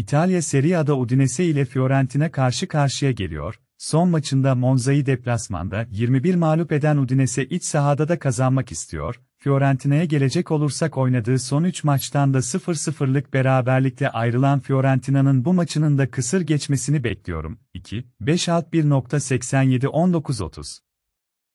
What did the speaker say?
İtalya Serie A'da Udinese ile Fiorentina karşı karşıya geliyor. Son maçında Monza'yı deplasmanda 21 mağlup eden Udinese iç sahada da kazanmak istiyor. Fiorentina'ya gelecek olursak oynadığı son 3 maçtan da 0-0'lık beraberlikle ayrılan Fiorentina'nın bu maçının da kısır geçmesini bekliyorum. 2 5 alt 1.87 19 30